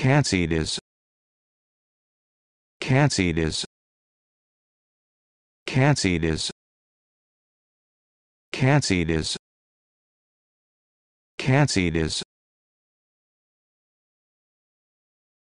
Katsides Katsides Katsides Katsides Katsides